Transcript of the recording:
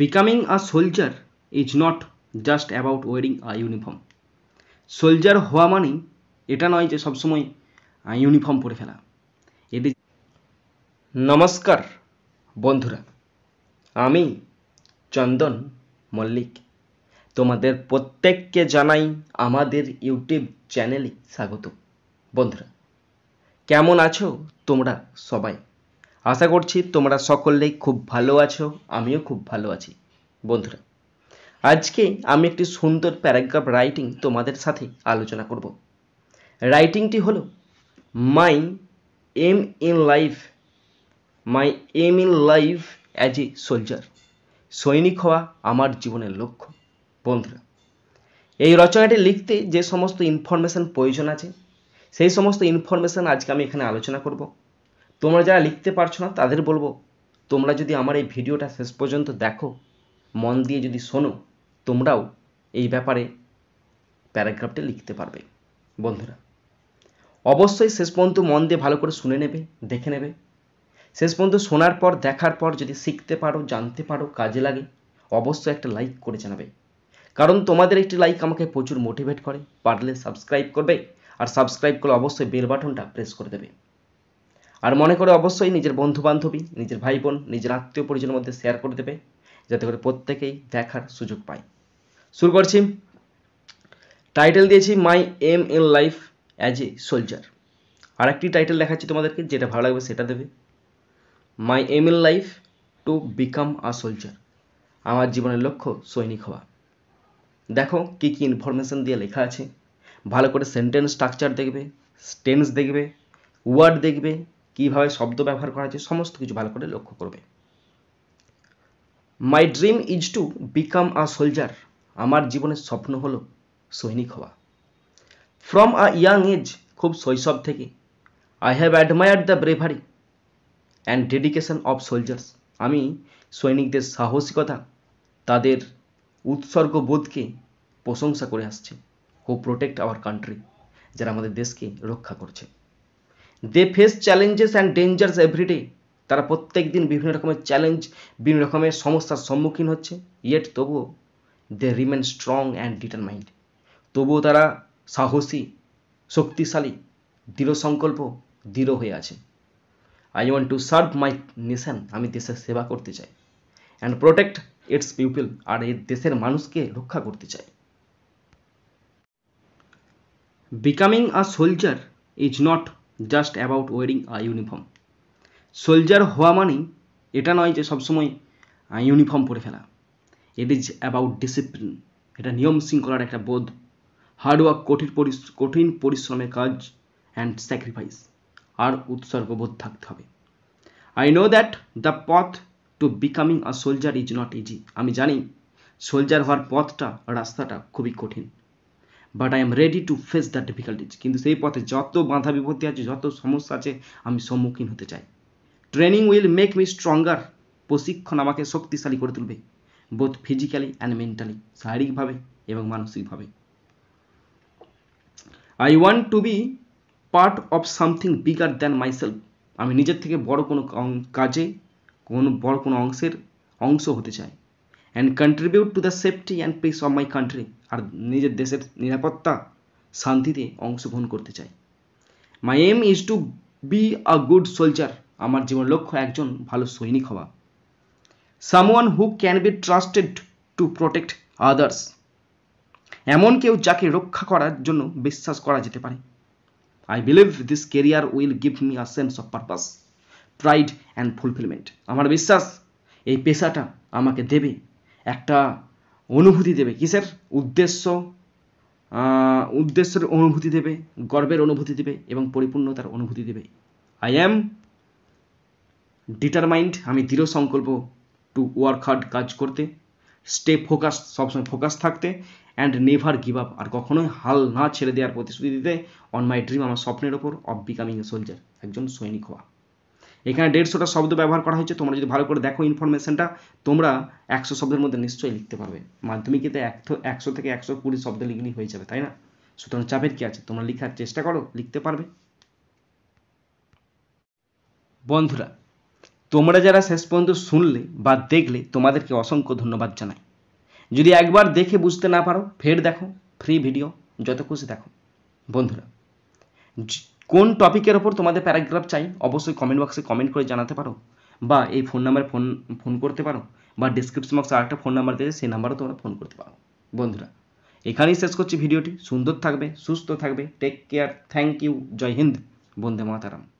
Becoming a soldier is not just about wearing a uniform soldier হওয়া মানেই এটা নয় যে সবসময় ইউনিফর্ম পরে ফেলা এটি নমস্কার বন্ধুরা আমি চন্দন মল্লিক তোমাদের প্রত্যেককে জানাই আমাদের ইউটিউব চ্যানেলে স্বাগত বন্ধুরা কেমন আছো তোমরা সবাই আশা করছি তোমরা সকলেই খুব ভালো আছো আমিও খুব ভালো আছি বন্ধুরা আজকে আমি একটি সুন্দর প্যারাগ্রাফ রাইটিং তোমাদের সাথে আলোচনা করব রাইটিংটি হলো my aim in life my aim in life as a soldier সৈনিক হওয়া আমার জীবনের লক্ষ্য বন্ধুরা এই রচনাটি লিখতে যে সমস্ত ইনফরমেশান প্রয়োজন আছে সেই সমস্ত ইনফরমেশান আজকে আমি এখানে আলোচনা করবো তোমরা যারা লিখতে পারছো না তাদের বলবো তোমরা যদি আমার এই ভিডিওটা শেষ পর্যন্ত দেখো মন দিয়ে যদি শোনো তোমরাও এই ব্যাপারে প্যারাগ্রাফটা লিখতে পারবে বন্ধুরা অবশ্যই শেষ পর্যন্ত মন দিয়ে ভালো করে শুনে নেবে দেখে নেবে শেষ পর্যন্ত শোনার পর দেখার পর যদি শিখতে পারো জানতে পারো কাজে লাগে অবশ্যই একটা লাইক করে জানাবে কারণ তোমাদের একটি লাইক আমাকে প্রচুর মোটিভেট করে পারলে সাবস্ক্রাইব করবে আর সাবস্ক্রাইব করলে অবশ্যই বেল বাটনটা প্রেস করে দেবে আর মনে করে অবশ্যই নিজের বন্ধু বান্ধবী নিজের ভাই বোন নিজের আত্মীয় পরিজনের মধ্যে শেয়ার করে দেবে যাতে করে প্রত্যেকেই দেখার সুযোগ পায় শুরু করছি টাইটেল দিয়েছি my aim in life as a soldier আর একটি টাইটেল দেখাচ্ছি তোমাদেরকে যেটা ভালো লাগবে সেটা দেবে my aim in life to become a soldier আমার জীবনের লক্ষ্য সৈনিক হওয়া দেখো কি কি ইনফরমেশান দিয়ে লেখা আছে ভালো করে সেন্টেন্স স্ট্রাকচার দেখবে স্টেন্স দেখবে ওয়ার্ড দেখবে কিভাবে শব্দ ব্যবহার করা হয়েছে সমস্ত কিছু ভালো করে লক্ষ্য করবে my dream is to become a soldier আমার জীবনের স্বপ্ন হলো সৈনিক হওয়া ফ্রম আ ইয়াং এজ খুব শৈশব থেকে I have admired the bravery and dedication of soldiers আমি সৈনিকদের সাহসিকতা তাদের উৎসর্গ বোধকে প্রশংসা করে আসছে হু প্রোটেক্ট আওয়ার কান্ট্রি যারা আমাদের দেশকে রক্ষা করছে they face challenges and dangers every day তারা প্রত্যেক দিন বিভিন্ন রকমের চ্যালেঞ্জ বিভিন্ন রকমের সমস্যার সম্মুখীন হচ্ছে ইয়েট তবুও they remain strong and determined তবুও তারা সাহসী শক্তিশালী দৃঢ় সংকল্প দৃঢ় হয়ে আছে I want to serve my nation আমি দেশের সেবা করতে চাই অ্যান্ড প্রোটেক্ট ইটস পিপল আর এর দেশের মানুষকে রক্ষা করতে চাই becoming a soldier is not just about wearing a uniform soldier হওয়া মানেই এটা নয় যে সবসময় ইউনিফর্ম পরে ফেলা ইট ইজ অ্যাবাউট ডিসিপ্লিন এটা নিয়ম শৃঙ্খলার একটা বোধ হার্ডওয়ার্ক কঠিন কঠিন পরিশ্রমের কাজ অ্যান্ড স্যাক্রিফাইস আর উৎসর্গবোধ থাকতে হবে আই নো দ্যাট দ্য পথ to becoming a soldier is not easy আমি জানি সোলজার হওয়ার পথটা রাস্তাটা খুবই কঠিন but I am ready to face the difficulties কিন্তু সেই পথে যত বাধা বিপত্তি আছে যত সমস্যা আছে আমি সম্মুখীন হতে চাই training will make me stronger প্রশিক্ষণ আমাকে শক্তিশালী করে তুলবে বোধ ফিজিক্যালি অ্যান্ড মেন্টালি শারীরিকভাবে এবং মানসিকভাবে I want to be part of something bigger than myself আমি নিজের থেকে বড় কোনো কাজে কোনো বড় কোনো অংশের অংশ হতে চাই and contribute to the safety and peace of my country আর নিজের দেশের নিরাপত্তা শান্তিতে অংশগ্রহণ করতে চাই my aim is to be a good soldier আমার জীবন লক্ষ্য একজন ভালো সৈনিক হওয়া someone who can be trusted to protect others এমন কেউ যাকে রক্ষা করার জন্য বিশ্বাস করা যেতে পারে I believe this career will give me a sense of purpose pride and fulfilment আমার বিশ্বাস এই পেশাটা আমাকে দেবে একটা অনুভূতি দেবে কিসের উদ্দেশ্য উদ্দেশ্যের অনুভূতি দেবে গর্বের অনুভূতি দেবে এবং পরিপূর্ণতার অনুভূতি দেবে আই অ্যাম ডিটারমাইন্ড আমি দৃঢ় সংকল্প টু ওয়ার্ক হার্ড কাজ করতে স্টে ফোকাস সবসময় ফোকাস থাকতে অ্যান্ড নেভার গিভ আপ আর কখনোই হাল না ছেড়ে দেওয়ার প্রতিশ্রুতি দিতে অন মাই ড্রিম আমার স্বপ্নের ওপর অফ বিকামিং এ সোলজার একজন সৈনিক হওয়া এখানে দেড়শোটা শব্দ ব্যবহার করা হয়েছে তোমরা যদি ভালো করে দেখো ইনফরমেশনটা তোমরা একশো শব্দের মধ্যে নিশ্চয়ই লিখতে পারবে মাধ্যমিকেতে একশো একশো থেকে একশো কুড়ি শব্দ লিখলেই হয়ে যাবে তাই না সুতরাং চাপের কী আছে তোমরা লেখার চেষ্টা করো লিখতে পারবে বন্ধুরা তোমরা যারা শেষ পর্যন্ত শুনলে বা দেখলে তোমাদেরকে অসংখ্য ধন্যবাদ জানাই যদি একবার দেখে বুঝতে না পারো ফের দেখো ফ্রি ভিডিও যত খুশি দেখো বন্ধুরা কোন টপিকের ওপর তোমাদের প্যারাগ্রাফ চাই অবশ্যই কমেন্ট বক্সে কমেন্ট করে জানাতে পারো বা এই ফোন নাম্বারে ফোন ফোন করতে পারো বা ডিসক্রিপশন বক্সে আরেকটা ফোন নাম্বার দিয়েছে সেই নাম্বারও তোমরা ফোন করতে পারো বন্ধুরা এখানেই শেষ করছি ভিডিওটি সুন্দর থাকবে সুস্থ থাকবে টেক কেয়ার থ্যাংক ইউ জয় হিন্দ বন্দে মাতারাম